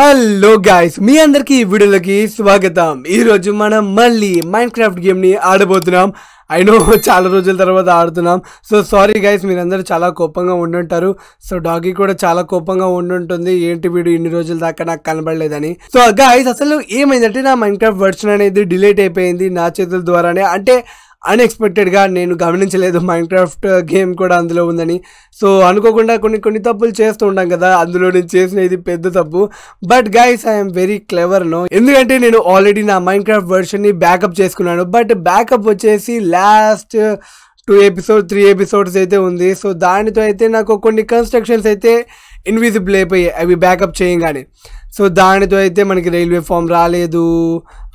Hello guys మీ అందరికి ఈ వీడియోలోకి స్వాగతం ఈరోజు మనం మళ్ళీ మైండ్ క్రాఫ్ట్ గేమ్ని ఆడబోతున్నాం అయినో చాలా రోజుల తర్వాత ఆడుతున్నాం సో సారీ గైస్ మీరందరూ చాలా కోపంగా ఉండుంటారు సో డాగీ కూడా చాలా కోపంగా ఉండుంటుంది ఏంటి వీడు ఇన్ని రోజుల దాకా నాకు కనబడలేదని సో గైస్ అసలు ఏమైందంటే నా మైండ్ క్రాఫ్ట్ వర్షన్ అనేది డిలేట్ అయిపోయింది నా చేతుల ద్వారానే అంటే అన్ఎక్స్పెక్టెడ్గా నేను గమనించలేదు మైన్క్రాఫ్ట్ గేమ్ uh, కూడా అందులో ఉందని సో అనుకోకుండా కొన్ని కొన్ని తప్పులు చేస్తూ ఉంటాం కదా అందులో నేను చేసిన ఇది పెద్ద తప్పు but guys I'm very clever no ఎందుకంటే నేను ఆల్రెడీ నా మైన్క్రాఫ్ట్ వర్షన్ని బ్యాకప్ చేసుకున్నాను బట్ బ్యాకప్ వచ్చేసి last two episode three episodes అయితే ఉంది సో దానితో అయితే నాకు కొన్ని కన్స్ట్రక్షన్స్ అయితే ఇన్విజిబుల్ అయిపోయాయి అవి బ్యాకప్ చేయంగానే సో దానితో అయితే మనకి రైల్వే ఫామ్ రాలేదు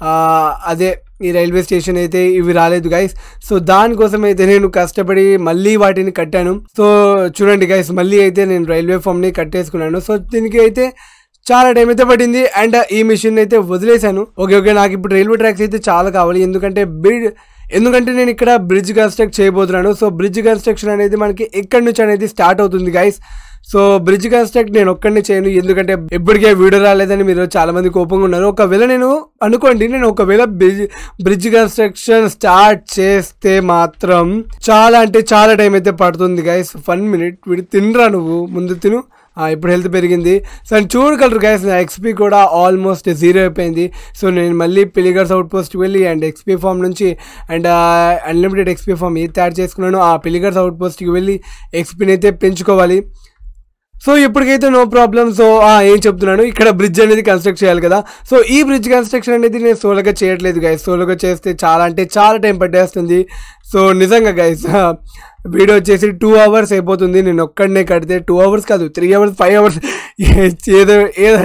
uh, అదే ఈ రైల్వే స్టేషన్ అయితే ఇవి రాలేదు గైస్ సో దానికోసం అయితే నేను కష్టపడి మళ్ళీ వాటిని కట్టాను సో చూడండి గైస్ మళ్ళీ అయితే నేను రైల్వే ఫామ్ని కట్టేసుకున్నాను సో దీనికి అయితే చాలా టైం అయితే పట్టింది అండ్ ఈ మిషన్ అయితే వదిలేశాను ఓకే ఓకే నాకు ఇప్పుడు రైల్వే ట్రాక్స్ అయితే చాలా కావాలి ఎందుకంటే బిల్డ్ ఎందుకంటే నేను ఇక్కడ బ్రిడ్జ్ కన్స్ట్రక్ట్ చేయబోతున్నాను సో బ్రిడ్జ్ కన్స్ట్రక్షన్ అనేది మనకి ఎక్కడి నుంచి అనేది స్టార్ట్ అవుతుంది గైస్ సో బ్రిడ్జ్ కన్స్ట్రక్ట్ నేను ఒక్కడిని చేయను ఎందుకంటే ఎప్పటికే వీడియో రాలేదని మీరు చాలా మంది కోపంగా ఉన్నారు ఒకవేళ నేను అనుకోండి నేను ఒకవేళ బ్రిడ్జ్ బ్రిడ్జ్ కన్స్ట్రక్షన్ స్టార్ట్ చేస్తే మాత్రం చాలా అంటే చాలా టైం అయితే పడుతుంది గైస్ వన్ మినిట్ వీడు తినరా నువ్వు ముందు తిను ఇప్పుడు హెల్త్ పెరిగింది సో అండ్ చూడగలరు గైస్ నా ఎక్స్పీ కూడా ఆల్మోస్ట్ జీరో అయిపోయింది సో నేను మళ్ళీ పిలిగర్స్ అవుట్ పోస్ట్ వెళ్ళి అండ్ ఎక్స్పీ ఫామ్ నుంచి అండ్ అన్లిమిటెడ్ ఎక్స్పీ ఫామ్ ఏది తయారు చేసుకున్నాను ఆ పిలిగర్స్ అవుట్ పోస్ట్కి వెళ్ళి ఎక్స్పీని అయితే పెంచుకోవాలి సో ఇప్పటికైతే నో ప్రాబ్లమ్ సో ఏం చెప్తున్నాను ఇక్కడ బ్రిడ్జ్ అనేది కన్స్ట్రక్ట్ చేయాలి కదా సో ఈ బ్రిడ్జ్ కన్స్ట్రక్షన్ అనేది నేను సోలోగా చేయట్లేదు గైస్ సోలోగా చేస్తే చాలా అంటే చాలా టైం పట్టేస్తుంది సో నిజంగా గైస్ వీడియో వచ్చేసి టూ అవర్స్ అయిపోతుంది నేను ఒక్కడనే కడితే టూ అవర్స్ కాదు త్రీ అవర్స్ ఫైవ్ అవర్స్ ఏదో ఏదో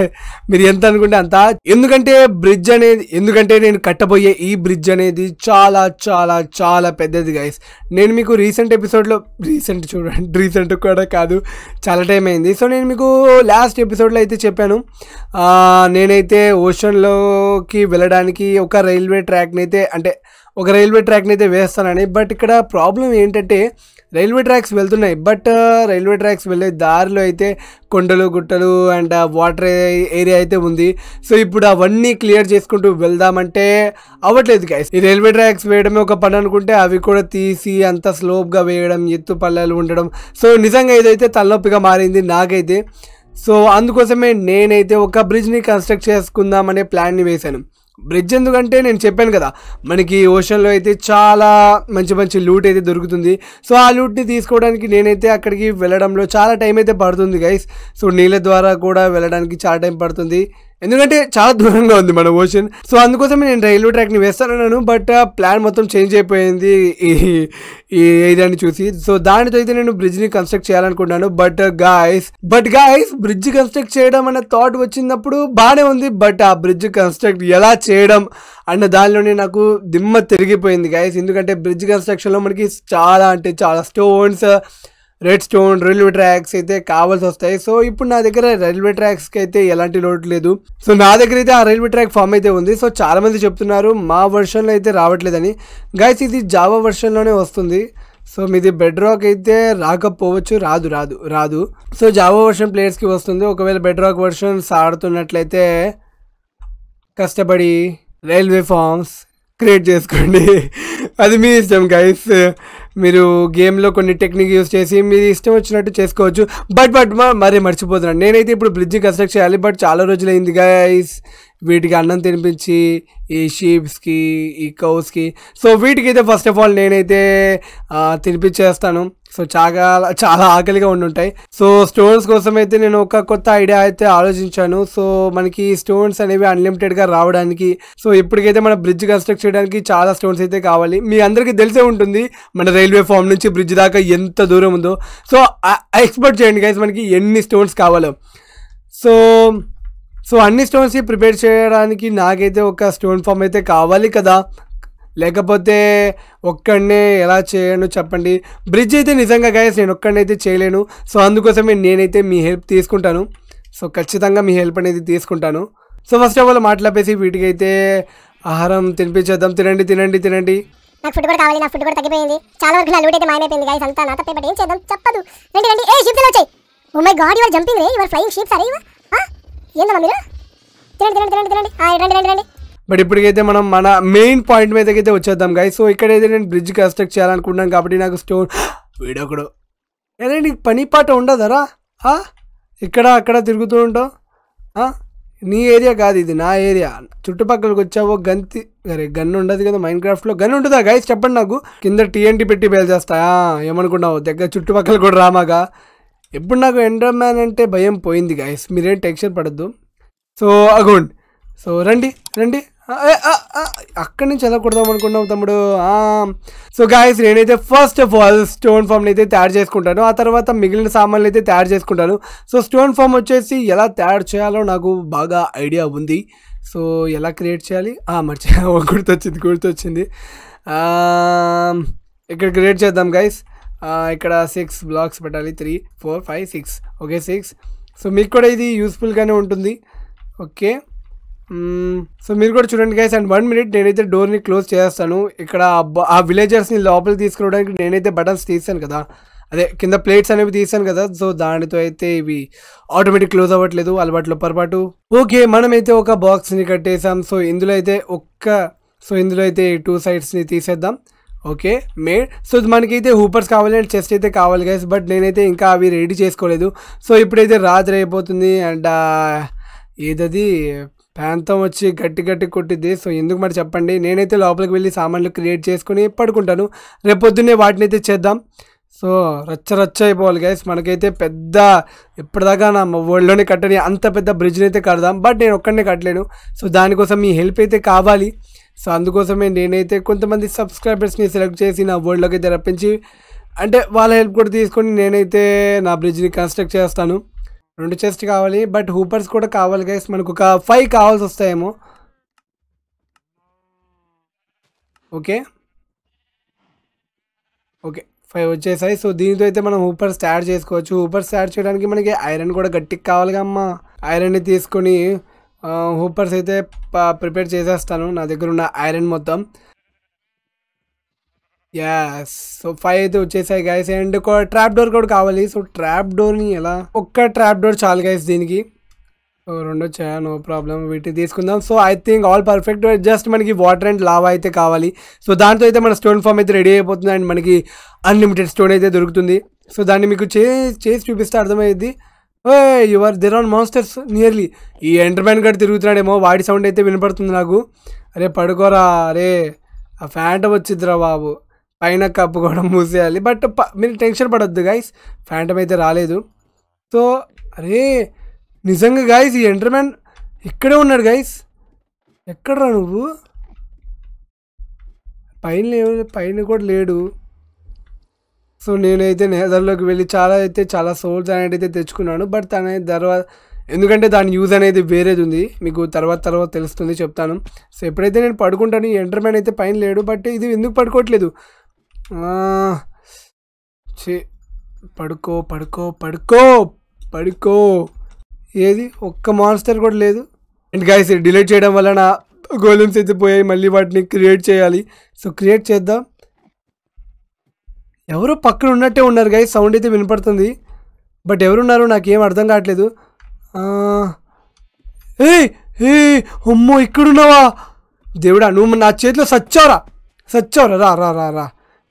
మీరు ఎంత అనుకుంటే అంత ఎందుకంటే బ్రిడ్జ్ అనేది ఎందుకంటే నేను కట్టబోయే ఈ బ్రిడ్జ్ అనేది చాలా చాలా చాలా పెద్దది గైస్ నేను మీకు రీసెంట్ ఎపిసోడ్లో రీసెంట్ చూడండి రీసెంట్ కూడా కాదు చాలా టైం అయింది సో నేను మీకు లాస్ట్ ఎపిసోడ్లో అయితే చెప్పాను నేనైతే ఓషన్లోకి వెళ్ళడానికి ఒక రైల్వే ట్రాక్ని అయితే అంటే ఒక రైల్వే ట్రాక్ని అయితే వేస్తానని బట్ ఇక్కడ ప్రాబ్లం ఏంటంటే రైల్వే ట్రాక్స్ వెళ్తున్నాయి బట్ రైల్వే ట్రాక్స్ వెళ్ళే దారిలో అయితే కొండలు గుట్టలు అండ్ వాటర్ ఏరియా అయితే ఉంది సో ఇప్పుడు అవన్నీ క్లియర్ చేసుకుంటూ వెళ్దామంటే అవ్వట్లేదు గైస్ ఈ రైల్వే ట్రాక్స్ వేయడమే ఒక పని అనుకుంటే అవి కూడా తీసి అంత స్లోప్గా వేయడం ఎత్తు పల్లెలు ఉండడం సో నిజంగా ఇదైతే తలనొప్పిగా మారింది నాకైతే సో అందుకోసమే నేనైతే ఒక బ్రిడ్జ్ని కన్స్ట్రక్ట్ చేసుకుందామనే ప్లాన్ని వేశాను బ్రిడ్జ్ ఎందుకంటే నేను చెప్పాను కదా మనకి ఓషన్లో అయితే చాలా మంచి మంచి లూట్ అయితే దొరుకుతుంది సో ఆ లూట్ని తీసుకోవడానికి నేనైతే అక్కడికి వెళ్ళడంలో చాలా టైం అయితే పడుతుంది గైస్ సో నీళ్ళ ద్వారా కూడా వెళ్ళడానికి చాలా టైం పడుతుంది ఎందుకంటే చాలా దూరంగా ఉంది మన ఓషన్ సో అందుకోసం నేను రైల్వే ట్రాక్ని వేస్తానన్నాను బట్ ప్లాన్ మొత్తం చేంజ్ అయిపోయింది ఈ ఏరియాని చూసి సో దానితో అయితే నేను బ్రిడ్జ్ని కన్స్ట్రక్ట్ చేయాలనుకున్నాను but guys but guys bridge construct చేయడం అనే థాట్ వచ్చినప్పుడు బాగానే ఉంది బట్ ఆ బ్రిడ్జ్ కన్స్ట్రక్ట్ ఎలా చేయడం అన్న దానిలోనే నాకు దిమ్మ తిరిగిపోయింది గాయస్ ఎందుకంటే బ్రిడ్జ్ కన్స్ట్రక్షన్లో మనకి చాలా అంటే చాలా stones redstone railway tracks అయితే కావాల్సి వస్తాయి సో ఇప్పుడు నా దగ్గర రైల్వే ట్రాక్స్కి అయితే ఎలాంటి లోటు లేదు సో నా దగ్గర అయితే ఆ రైల్వే ట్రాక్ ఫామ్ అయితే ఉంది సో చాలామంది చెప్తున్నారు మా లో అయితే రావట్లేదని గైస్ ఇది జావా లోనే వస్తుంది సో మీది బెడ్ రాక్ అయితే రాకపోవచ్చు రాదు రాదు రాదు సో జావా వర్షన్ ప్లేయర్స్కి వస్తుంది ఒకవేళ బెడ్ రాక్ వర్షన్స్ ఆడుతున్నట్లయితే కష్టపడి రైల్వే ఫామ్స్ క్రియేట్ చేసుకోండి అది మీ ఇష్టం గైస్ మీరు గేమ్లో కొన్ని టెక్నిక్ యూస్ చేసి మీరు ఇష్టం వచ్చినట్టు చేసుకోవచ్చు బట్ బట్ మరీ మర్చిపోతున్నాను నేనైతే ఇప్పుడు బ్రిడ్జ్ కన్స్ట్రక్ట్ చేయాలి బట్ చాలా రోజులైంది గైస్ వీటికి అన్నం తినిపించి ఈ షీప్స్కి ఈ కౌస్కి సో వీటికైతే ఫస్ట్ ఆఫ్ ఆల్ నేనైతే తినిపించేస్తాను సో చాలా చాలా ఆకలిగా ఉండుంటాయి సో స్టోన్స్ కోసం అయితే నేను ఒక కొత్త ఐడియా అయితే ఆలోచించాను సో మనకి స్టోన్స్ అనేవి అన్లిమిటెడ్గా రావడానికి సో ఇప్పటికైతే మన బ్రిడ్జ్ కన్స్ట్రక్ట్ చేయడానికి చాలా స్టోన్స్ అయితే కావాలి మీ అందరికీ తెలిసే ఉంటుంది మన రైల్వే ఫామ్ నుంచి బ్రిడ్జ్ దాకా ఎంత దూరం ఉందో సో ఎక్స్పర్ట్ చేయండి గైస్ మనకి ఎన్ని స్టోన్స్ కావాలో సో సో అన్ని స్టోన్స్ ప్రిపేర్ చేయడానికి నాకైతే ఒక స్టోన్ ఫామ్ అయితే కావాలి కదా లేకపోతే ఒక్కడనే ఎలా చేయను చెప్పండి బ్రిడ్జ్ అయితే నిజంగా గాయస్ నేను ఒక్కడనైతే చేయలేను సో అందుకోసమే నేనైతే మీ హెల్ప్ తీసుకుంటాను సో ఖచ్చితంగా మీ హెల్ప్ అనేది తీసుకుంటాను సో ఫస్ట్ ఆఫ్ ఆల్ మాట్లాపేసి వీటికైతే ఆహారం తినిపించేద్దాం తినండి తినండి తినండి నాకు ఫుడ్ కూడా కావాలి నా ఫుడ్ కూడా చాలా వరకు నా లూట్ అయితే మాయమైపోయింది గైస్ అంతా oh మీరు తినండి తినండి తినండి రండి రండి రండి బట్ ఇప్పటికైతే మనం మన మెయిన్ పాయింట్ మీదకైతే వచ్చేద్దాం గాయ సో ఇక్కడైతే నేను బ్రిడ్జ్ కన్స్ట్రక్ట్ చేయాలనుకుంటున్నాను కాబట్టి నాకు స్టోన్ వీడొకడు అదే నీకు పని పాట ఉండదరా ఇక్కడ అక్కడ తిరుగుతూ ఉంటావు నీ ఏరియా కాదు ఇది నా ఏరియా చుట్టుపక్కలకి వచ్చావో గంతి అరే గన్ ఉండదు కదా మైండ్ క్రాఫ్ట్లో గన్ ఉంటుందా గైస్ చెప్పండి నాకు కింద టీఎన్టీ పెట్టి బేల్ చేస్తా ఏమనుకున్నావు దగ్గర చుట్టుపక్కల కూడా రామాగా ఎప్పుడు నాకు ఎండర్ మ్యాన్ అంటే భయం పోయింది గైస్ మీరేం టెన్షన్ పడద్దు సో అగౌండ్ సో రండి రండి అక్కడి నుంచి వెళ్ళకూడదాం అనుకున్నాం తమ్ముడు సో గాయస్ నేనైతే ఫస్ట్ ఆఫ్ ఆల్ స్టోన్ ఫామ్ని అయితే తయారు చేసుకుంటాను ఆ తర్వాత మిగిలిన సామాన్లు అయితే తయారు చేసుకుంటాను సో స్టోన్ ఫామ్ వచ్చేసి ఎలా తయారు చేయాలో నాకు బాగా ఐడియా ఉంది సో ఎలా క్రియేట్ చేయాలి మర్చిపో గుర్తొచ్చింది గుర్తొచ్చింది ఇక్కడ క్రియేట్ చేద్దాం గైస్ ఇక్కడ సిక్స్ బ్లాక్స్ పెట్టాలి three four five six okay six so మీకు కూడా ఇది యూస్ఫుల్గానే ఉంటుంది ఓకే సో మీరు కూడా చూడండి గైస్ అండ్ వన్ మినిట్ నేనైతే డోర్ని క్లోజ్ చేస్తాను ఇక్కడ ఆ విలేజర్స్ని లోపలికి తీసుకురావడానికి నేనైతే బటన్స్ తీసాను కదా అదే కింద ప్లేట్స్ అనేవి తీసాను కదా సో దానితో అయితే ఇవి ఆటోమేటిక్ క్లోజ్ అవ్వట్లేదు అలవాట్లో పొరపాటు ఓకే మనమైతే ఒక బాక్స్ని కట్టేసాం సో ఇందులో అయితే ఒక్క సో ఇందులో అయితే టూ సైడ్స్ని తీసేద్దాం ఓకే మేడ్ సో మనకైతే హూపర్స్ కావాలి అండ్ చెస్ట్ అయితే కావాలి గైస్ బట్ నేనైతే ఇంకా అవి రెడీ చేసుకోలేదు సో ఇప్పుడైతే రాత్రి అయిపోతుంది అండ్ uh, ఏదది ప్రాంతం వచ్చి గట్టి గట్టి కొట్టిద్ది సో ఎందుకు మరి చెప్పండి నేనైతే లోపలికి వెళ్ళి సామాన్లు క్రియేట్ చేసుకుని పడుకుంటాను రేపొద్దునే అయితే చేద్దాం సో రచ్చ రచ్చ అయిపోవాలి గైస్ మనకైతే పెద్ద ఎప్పటిదాకా నా వరల్డ్లోనే కట్టని అంత పెద్ద బ్రిడ్జ్ని అయితే కడదాం బట్ నేను ఒక్కడనే కట్టలేను సో దానికోసం మీ హెల్ప్ అయితే కావాలి సో అందుకోసమే నేనైతే కొంతమంది సబ్స్క్రైబర్స్ని సెలెక్ట్ చేసి నా వరల్డ్లోకి రప్పించి అంటే వాళ్ళ హెల్ప్ కూడా తీసుకొని నేనైతే నా బ్రిడ్జ్ని కన్స్ట్రక్ట్ చేస్తాను రెండు చెస్ట్ కావాలి బట్ హూపర్స్ కూడా కావాలి గైస్ మనకు ఒక ఫైవ్ కావాల్సి వస్తాయేమో ఓకే ఓకే ఫైవ్ వచ్చేసాయి సో దీనితో అయితే మనం హూపర్స్ తయారు చేసుకోవచ్చు హూపర్స్ తయారు చేయడానికి మనకి ఐరన్ కూడా గట్టికి కావాలిగా అమ్మ ఐరన్ని తీసుకొని హూపర్స్ అయితే ప్రిపేర్ చేసేస్తాను నా దగ్గర ఉన్న ఐరన్ మొత్తం యాస్ సో ఫైవ్ అయితే వచ్చేసాయి గైస్ అండ్ ఒక ట్రాప్ డోర్ కూడా కావాలి సో ట్రాప్ డోర్ని ఎలా ఒక్క ట్రాప్ డోర్ చాలు గైస్ దీనికి రెండు వచ్చాయా నో ప్రాబ్లం వీటి తీసుకుందాం so I think all perfect just మనకి వాటర్ అండ్ లావా అయితే కావాలి సో దాంతో అయితే మన స్టోన్ ఫామ్ అయితే రెడీ అయిపోతుంది అండ్ మనకి అన్లిమిటెడ్ స్టోన్ అయితే దొరుకుతుంది సో దాన్ని మీకు చేసి చూపిస్తే అర్థమయ్యేది oh you are there on monsters nearly ఈ ఎంటర్మైన్ గడ్ తిరుగుతున్నాడేమో వాడి సౌండ్ అయితే వినపడుతుంది నాకు అరే పడుకోరా అరే ఆ ఫ్యాంట్ వచ్చిద్దిరా బాబు పైన కప్పు కూడా మూసేయాలి బట్ మీరు టెన్షన్ పడొద్దు గాయస్ ఫ్యాంటమ్ అయితే రాలేదు సో అరే నిజంగా గాయస్ ఈ ఎంటర్మ్యాన్ ఇక్కడే ఉన్నాడు గాయస్ ఎక్కడరా నువ్వు పైన పైన కూడా లేడు సో నేనైతే నేదర్లోకి వెళ్ళి చాలా అయితే చాలా సోల్స్ అనేది అయితే తెచ్చుకున్నాను బట్ తన తర్వాత ఎందుకంటే దాని యూజ్ అనేది వేరేది ఉంది మీకు తర్వాత తర్వాత తెలుస్తుంది చెప్తాను సో ఎప్పుడైతే నేను పడుకుంటాను ఈ ఎంటర్మ్యాన్ అయితే పైన లేడు బట్ ఇది ఎందుకు పడుకోవట్లేదు చే పడుకో పడుకో పడుకో పడుకో ఏది ఒక్క మాన్స్టర్ కూడా లేదు అండ్ గైస్ డిలీట్ చేయడం వల్ల నా అయితే పోయాయి మళ్ళీ వాటిని క్రియేట్ చేయాలి సో క్రియేట్ చేద్దాం ఎవరు పక్కన ఉన్నట్టే ఉన్నారు గాయ సౌండ్ అయితే వినపడుతుంది బట్ ఎవరున్నారో నాకేం అర్థం కావట్లేదు ఏ ఏ అమ్మో ఇక్కడున్నావా దేవుడా నువ్వు నా చేతిలో సచ్చావరా సచ్చావరా రా రా రా రా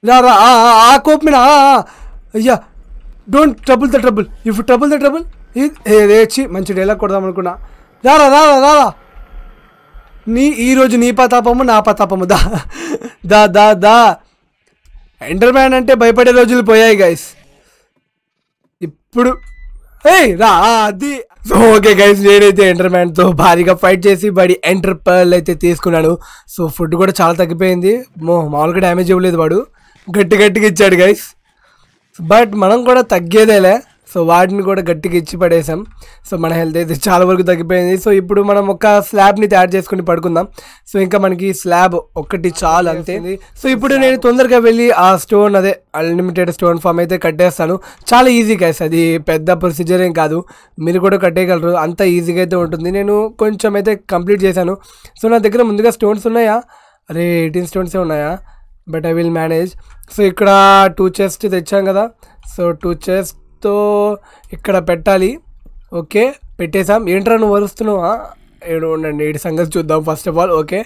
రారా ఆ కోపమేనా అయ్యా don't trouble the trouble if trouble the trouble ఏదేచి మంచి డైలాగ్ కొడదాం అనుకున్నా రారా రారా రారా నీ ఈరోజు నీ పతాపము నా పతాపము దా దా దా దా ఎంటర్మ్యాన్ అంటే భయపడే రోజులు పోయాయి గైస్ ఇప్పుడు ఏయ్ రా అది సో ఓకే గైస్ నేనైతే ఎంటర్మ్యాన్తో భారీగా ఫైట్ చేసి బడి ఎంటర్ పర్ అయితే తీసుకున్నాడు సో ఫుడ్ కూడా చాలా తగ్గిపోయింది మో మామూలుగా డ్యామేజ్ ఇవ్వలేదు వాడు గట్టి గట్టిగా ఇచ్చాడు గైస్ బట్ మనం కూడా తగ్గేదేలే సో వాటిని కూడా గట్టిగా ఇచ్చి పడేసాం సో మన హెల్త్ అయితే చాలా వరకు తగ్గిపోయింది సో ఇప్పుడు మనం ఒక స్లాబ్ని తయారు చేసుకుని పడుకుందాం సో ఇంకా మనకి స్లాబ్ ఒక్కటి చాలు అంతే సో ఇప్పుడు నేను తొందరగా వెళ్ళి ఆ స్టోన్ అదే అన్లిమిటెడ్ స్టోన్ ఫామ్ అయితే కట్టేస్తాను చాలా ఈజీ గైస్ అది పెద్ద ప్రొసీజర్ ఏం కాదు మీరు కూడా కట్టేయగలరు అంత ఈజీగా అయితే ఉంటుంది నేను కొంచెం అయితే కంప్లీట్ చేశాను సో నా దగ్గర ముందుగా స్టోన్స్ ఉన్నాయా అరే ఎయిటీన్ స్టోన్సే ఉన్నాయా but I will manage so ఇక్కడ టూ చెస్ట్ తెచ్చాం కదా సో టూ చెస్ట్తో ఇక్కడ పెట్టాలి ఓకే పెట్టేసాం ఏంట్రా నువ్వు వరుస్తున్నావా ఏడు ఉండండి ఏడు సంగతి చూద్దాం ఫస్ట్ ఆఫ్ ఆల్ ఓకే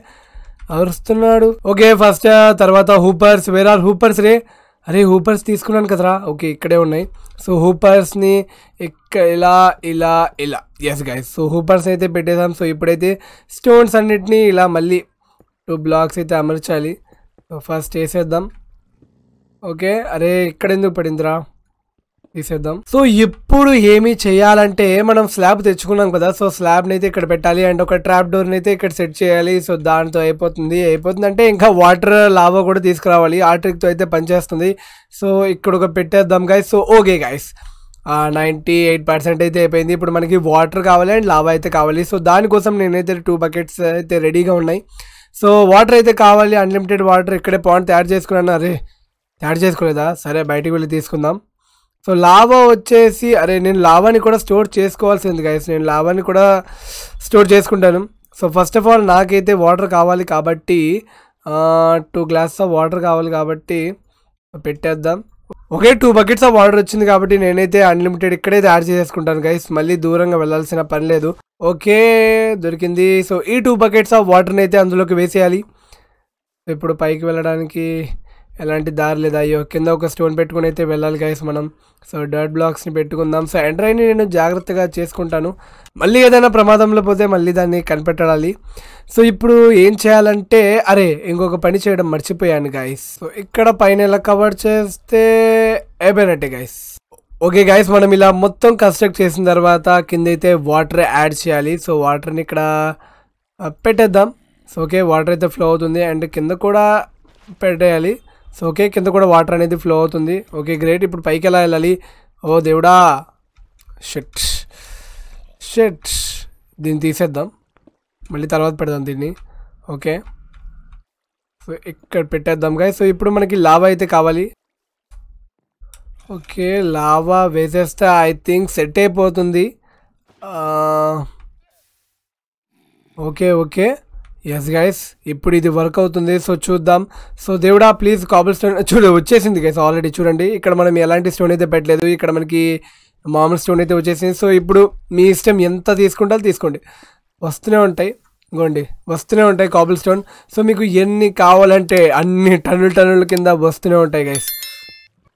అరుస్తున్నాడు ఓకే ఫస్ట్ తర్వాత హూపర్స్ వేర్ ఆర్ హూపర్స్ రే అరే హూపర్స్ తీసుకున్నాను కదరా ఓకే ఇక్కడే ఉన్నాయి సో హూపర్స్ని ఇక్కడ ఇలా ఇలా ఇలా ఎస్ గైస్ సో హూపర్స్ అయితే పెట్టేసాం సో ఇప్పుడైతే స్టోన్స్ అన్నిటినీ ఇలా మళ్ళీ టూ బ్లాక్స్ అయితే అమర్చాలి ఫస్ట్ వేసేద్దాం ఓకే అరే ఇక్కడెందుకు పడిందిరా తీసేద్దాం సో ఇప్పుడు ఏమి చేయాలంటే మనం స్లాబ్ తెచ్చుకున్నాం కదా సో స్లాబ్ని అయితే ఇక్కడ పెట్టాలి అండ్ ఒక ట్రాప్ డోర్ని అయితే ఇక్కడ సెట్ చేయాలి సో దానితో అయిపోతుంది అయిపోతుంది అంటే ఇంకా వాటర్ లావా కూడా తీసుకురావాలి ఆ ట్రిక్తో అయితే పనిచేస్తుంది సో ఇక్కడ ఒక పెట్టేద్దాం guys so okay guys ninety eight percent అయితే అయిపోయింది ఇప్పుడు మనకి వాటర్ కావాలి అండ్ లావా అయితే కావాలి సో దానికోసం నేనైతే టూ బకెట్స్ అయితే రెడీగా ఉన్నాయి సో వాటర్ అయితే కావాలి అన్లిమిటెడ్ వాటర్ ఇక్కడే పాయింట్ తయారు చేసుకున్నాను అరే తయారు చేసుకోలేదా సరే బయటికి వెళ్ళి తీసుకుందాం సో లావా వచ్చేసి అరే నేను లావాని కూడా స్టోర్ చేసుకోవాల్సింది గైస్ నేను లావాని కూడా స్టోర్ చేసుకుంటాను సో ఫస్ట్ ఆఫ్ ఆల్ నాకైతే వాటర్ కావాలి కాబట్టి టూ గ్లాస్ ఆఫ్ వాటర్ కావాలి కాబట్టి పెట్టేద్దాం okay two buckets of water వచ్చింది కాబట్టి నేనైతే అన్లిమిటెడ్ ఇక్కడే తయారు చేసేసుకుంటాను గైస్ మళ్ళీ దూరంగా వెళ్ళాల్సిన పని లేదు ఓకే దొరికింది సో ఈ టూ బకెట్స్ ఆఫ్ వాటర్ని అయితే అందులోకి వేసేయాలి ఇప్పుడు పైకి వెళ్ళడానికి ఎలాంటి దారి లేదా అయ్యో కింద ఒక స్టోన్ పెట్టుకుని అయితే వెళ్ళాలి గాయస్ మనం సో డర్ట్ బ్లాక్స్ని పెట్టుకుందాం సో ఎంటర్ అయిన నేను జాగ్రత్తగా చేసుకుంటాను మళ్ళీ ఏదైనా ప్రమాదంలో పోతే మళ్ళీ దాన్ని కనిపెట్టాలి సో ఇప్పుడు ఏం చేయాలంటే అరే ఇంకొక పని చేయడం మర్చిపోయాను గైస్ సో ఇక్కడ పైన ఎలా కవర్ చేస్తే అయిపోయినట్టే గైస్ ఓకే గైస్ మనం ఇలా మొత్తం కన్స్ట్రక్ట్ చేసిన తర్వాత కింద uh, అయితే వాటర్ యాడ్ చేయాలి సో వాటర్ని ఇక్కడ పెట్టేద్దాం సో ఓకే వాటర్ అయితే ఫ్లో అవుతుంది అండ్ కింద కూడా పెట్టేయాలి సో ఓకే కింద కూడా వాటర్ అనేది ఫ్లో అవుతుంది ఓకే గ్రేట్ ఇప్పుడు పైకి ఎలా వెళ్ళాలి ఓ దేవుడా షెట్ షెట్ దీన్ని తీసేద్దాం మళ్ళీ తర్వాత పెడదాం దీన్ని ఓకే సో ఇక్కడ పెట్టేద్దాం కానీ సో ఇప్పుడు మనకి లావా అయితే కావాలి ఓకే లావా వేసేస్తే ఐ థింక్ సెట్ అయిపోతుంది okay uh, okay yes guys ఇప్పుడు ఇది వర్క్ అవుతుంది సో చూద్దాం సో దేవుడా ప్లీజ్ కాబుల్ స్టోన్ చూడ వచ్చేసింది గైస్ ఆల్రెడీ చూడండి ఇక్కడ మనం ఎలాంటి స్టోన్ అయితే పెట్టలేదు ఇక్కడ మనకి మామూలు స్టోన్ అయితే వచ్చేసింది సో ఇప్పుడు మీ ఇష్టం ఎంత తీసుకుంటారో తీసుకోండి వస్తూనే ఉంటాయి ఇంకోండి వస్తూనే ఉంటాయి కాబుల్ స్టోన్ సో మీకు ఎన్ని కావాలంటే అన్ని టన్నులు టన్నుల కింద వస్తూనే ఉంటాయి గైస్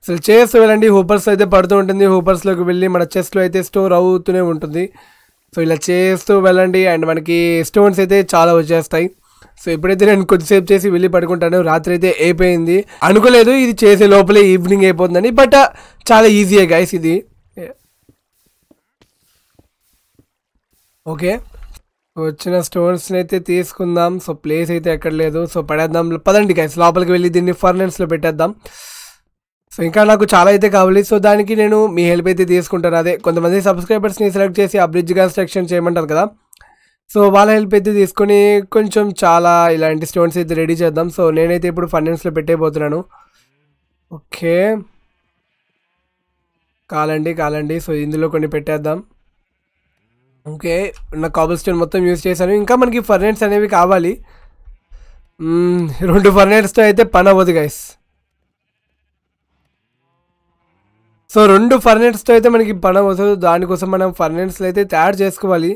అసలు చేస్తూ వెళ్ళండి హూపర్స్ అయితే పడుతూ ఉంటుంది హూపర్స్లోకి వెళ్ళి మన చెస్ట్లో అయితే స్టోర్ అవుతూనే ఉంటుంది సో ఇలా చేస్తూ వెళ్ళండి అండ్ మనకి స్టోన్స్ అయితే చాలా వచ్చేస్తాయి సో ఇప్పుడైతే నేను కొద్దిసేపు చేసి వెళ్ళి పడుకుంటాను రాత్రి అయితే అయిపోయింది అనుకోలేదు ఇది చేసే లోపలే ఈవినింగ్ అయిపోతుందని బట్ uh, చాలా ఈజీయే గైస్ ఇది ఓకే వచ్చిన స్టోన్స్ని అయితే తీసుకుందాం సో ప్లేస్ అయితే ఎక్కడ లేదు సో పడేద్దాం పదండి గైస్ లోపలికి వెళ్ళి దీన్ని ఫర్నెన్స్లో పెట్టేద్దాం సో ఇంకా నాకు చాలా అయితే కావాలి సో దానికి నేను మీ హెల్ప్ అయితే తీసుకుంటాను అదే కొంతమంది సబ్స్క్రైబర్స్ని సెలెక్ట్ చేసి ఆ బ్రిడ్జ్ కన్స్ట్రక్షన్ చేయమంటారు కదా సో వాళ్ళ హెల్ప్ అయితే తీసుకొని కొంచెం చాలా ఇలాంటి స్టోన్స్ అయితే రెడీ చేద్దాం సో నేనైతే ఇప్పుడు ఫండెన్స్లో పెట్టేయబోతున్నాను ఓకే కాలండి కాలండి సో ఇందులో కొన్ని పెట్టేద్దాం ఓకే నా కాబుల్ స్టోన్ మొత్తం యూజ్ చేశాను ఇంకా మనకి ఫర్నెట్స్ అనేవి కావాలి రెండు ఫర్నెట్స్తో అయితే పని అవ్వదు గైస్ సో రెండు ఫర్నెట్స్తో అయితే మనకి పనం వస్తుంది దానికోసం మనం ఫర్నెట్స్లో అయితే తయారు చేసుకోవాలి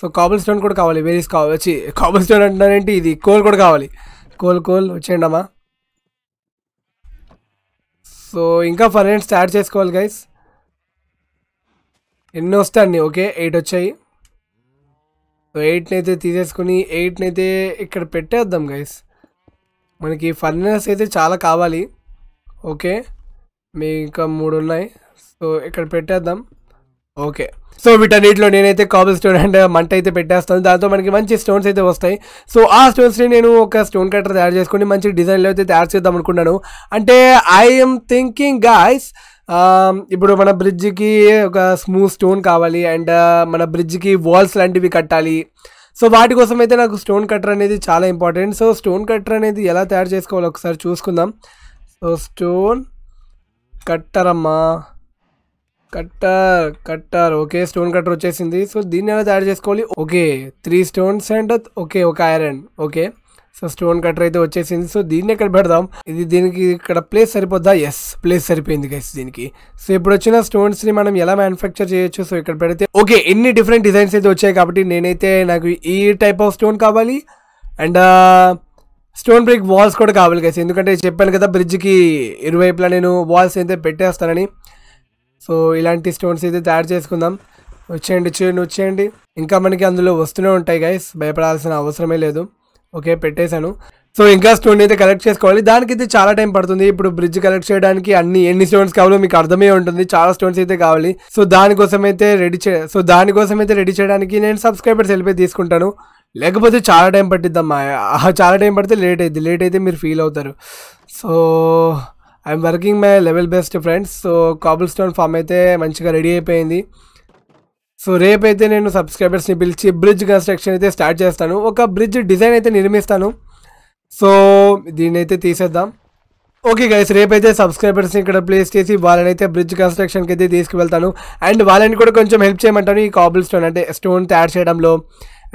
సో కాబుల్ స్టోన్ కూడా కావాలి వేరీస్ వచ్చి కాబుల్ స్టోన్ అంటున్నారంటే ఇది కోల్ కూడా కావాలి కోల్ కోల్ వచ్చేయండి అమ్మా సో ఇంకా ఫర్నెట్స్ తయారు చేసుకోవాలి గైస్ ఎన్ని వస్తాయి అన్నీ ఓకే ఎయిట్ వచ్చాయి సో ఎయిట్ని అయితే తీసేసుకుని ఎయిట్ని అయితే ఇక్కడ పెట్టేద్దాం గైస్ మనకి ఫర్నెస్ అయితే చాలా కావాలి ఓకే మీ ఇంకా మూడు ఉన్నాయి సో ఇక్కడ పెట్టేద్దాం ఓకే సో వీటన్నిటిలో నేనైతే కాబుల్ స్టోన్ అండ్ మంట అయితే పెట్టేస్తాను దాంతో మనకి మంచి స్టోన్స్ అయితే వస్తాయి సో ఆ స్టోన్స్ని నేను ఒక స్టోన్ కట్టర్ తయారు చేసుకుని మంచి డిజైన్లో అయితే తయారు చేద్దాం అనుకున్నాను అంటే ఐఎమ్ థింకింగ్ గాయస్ ఇప్పుడు మన బ్రిడ్జ్కి ఒక స్మూత్ స్టోన్ కావాలి అండ్ uh, మన బ్రిడ్జ్కి వాల్స్ లాంటివి కట్టాలి సో వాటి కోసం అయితే నాకు స్టోన్ కట్టర్ అనేది చాలా ఇంపార్టెంట్ సో స్టోన్ కట్టర్ అనేది ఎలా తయారు చేసుకోవాలో ఒకసారి చూసుకుందాం సో స్టోన్ కట్టరమ్మా cutter cutter okay stone cutter వచ్చేసింది సో దీన్ని ఎలా తయారు చేసుకోవాలి okay three stones and okay ఒక iron okay so stone cutter అయితే వచ్చేసింది సో దీన్ని ఎక్కడ పెడదాం ఇది దీనికి ఇక్కడ ప్లేస్ సరిపోద్దా ఎస్ ప్లేస్ సరిపోయింది గైస్ దీనికి సో ఇప్పుడు వచ్చిన స్టోన్స్ ని మనం ఎలా మ్యానుఫ్యాక్చర్ చేయొచ్చు సో ఇక్కడ పెడితే ఓకే ఎన్ని డిఫరెంట్ డిజైన్స్ అయితే వచ్చాయి కాబట్టి నేనైతే నాకు ఈ టైప్ ఆఫ్ స్టోన్ కావాలి అండ్ స్టోన్ బ్రిక్ వాల్స్ కూడా కావాలి గైస్ ఎందుకంటే చెప్పాను కదా బ్రిడ్జ్కి ఇరువైపులా నేను వాల్స్ అయితే పెట్టేస్తానని సో ఇలాంటి స్టోన్స్ అయితే తయారు చేసుకుందాం వచ్చేయండి వచ్చేయండి వచ్చేయండి ఇంకా మనకి అందులో వస్తూనే ఉంటాయి గైస్ భయపడాల్సిన అవసరమే లేదు ఓకే పెట్టేశాను సో ఇంకా స్టోన్ అయితే కలెక్ట్ చేసుకోవాలి దానికి అయితే చాలా టైం పడుతుంది ఇప్పుడు బ్రిడ్జ్ కలెక్ట్ చేయడానికి అన్ని ఎన్ని స్టోన్స్ కావాలో మీకు అర్థమే ఉంటుంది చాలా స్టోన్స్ అయితే కావాలి సో దానికోసం అయితే రెడీ చే సో దానికోసం అయితే రెడీ చేయడానికి నేను సబ్స్క్రైబర్స్ వెళ్ళిపోయి తీసుకుంటాను లేకపోతే చాలా టైం పట్టిద్దమ్మా చాలా టైం పడితే లేట్ అయింది లేట్ అయితే మీరు ఫీల్ అవుతారు so I'm working my level best friends so cobblestone farm అయితే మంచిగా రెడీ అయిపోయింది సో రేపైతే నేను సబ్స్క్రైబర్స్ని పిలిచి బ్రిడ్జ్ కన్స్ట్రక్షన్ అయితే స్టార్ట్ చేస్తాను ఒక బ్రిడ్జ్ డిజైన్ అయితే నిర్మిస్తాను సో దీన్ని అయితే తీసేద్దాం ఓకే గైస్ రేపైతే సబ్స్క్రైబర్స్ని ఇక్కడ ప్లేస్ చేసి వాళ్ళని అయితే బ్రిడ్జ్ కన్స్ట్రక్షన్కి అయితే తీసుకువెళ్తాను అండ్ వాళ్ళని కూడా కొంచెం హెల్ప్ చేయమంటాను ఈ కాబుల్ స్టోన్ అంటే స్టోన్ తయారు చేయడంలో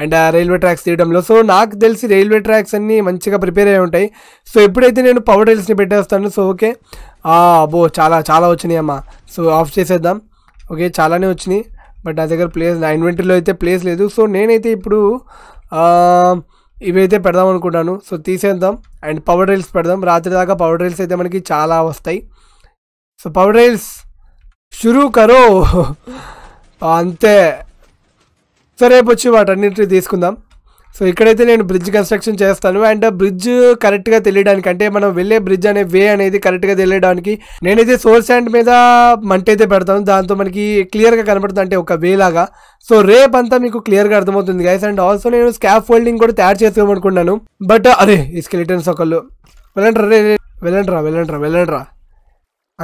అండ్ రైల్వే ట్రాక్స్ తీయడంలో సో నాకు తెలిసి రైల్వే ట్రాక్స్ అన్నీ మంచిగా ప్రిపేర్ అయ్యి ఉంటాయి సో ఎప్పుడైతే నేను పవర్ రైల్స్ని పెట్టేస్తాను సో ఓకే అబ్బో చాలా చాలా వచ్చినాయి అమ్మా సో ఆఫ్ చేసేద్దాం ఓకే చాలానే వచ్చినాయి బట్ నా దగ్గర ప్లేస్ నా ఇన్వెంటరీలో అయితే ప్లేస్ లేదు సో నేనైతే ఇప్పుడు ఇవైతే పెడదాం అనుకుంటాను సో తీసేద్దాం అండ్ పవర్ రైల్స్ పెడదాం రాత్రి దాకా పవర్ రైల్స్ అయితే మనకి చాలా వస్తాయి సో పవర్ రైల్స్ షురూ కరో అంతే సో రేపు వచ్చి వాటన్నింటినీ తీసుకుందాం సో ఇక్కడైతే నేను బ్రిడ్జ్ కన్స్ట్రక్షన్ చేస్తాను అండ్ బ్రిడ్జ్ కరెక్ట్గా తెలియడానికి అంటే మనం వెళ్ళే బ్రిడ్జ్ అనే వే అనేది కరెక్ట్గా తెలియడానికి నేనైతే సోల్ హ్యాండ్ మీద మంట అయితే పెడతాను దాంతో మనకి క్లియర్గా కనబడుతుంది అంటే ఒక వే లాగా సో రేప్ అంతా మీకు క్లియర్గా అర్థమవుతుంది గైస్ అండ్ ఆల్సో నేను స్కాప్ ఫోల్డింగ్ కూడా తయారు చేసుకోమనుకున్నాను బట్ అరే ఈ స్కెలిటన్స్ ఒకళ్ళు వెళ్ళండ్రా రే రా వెళ్ళండి రా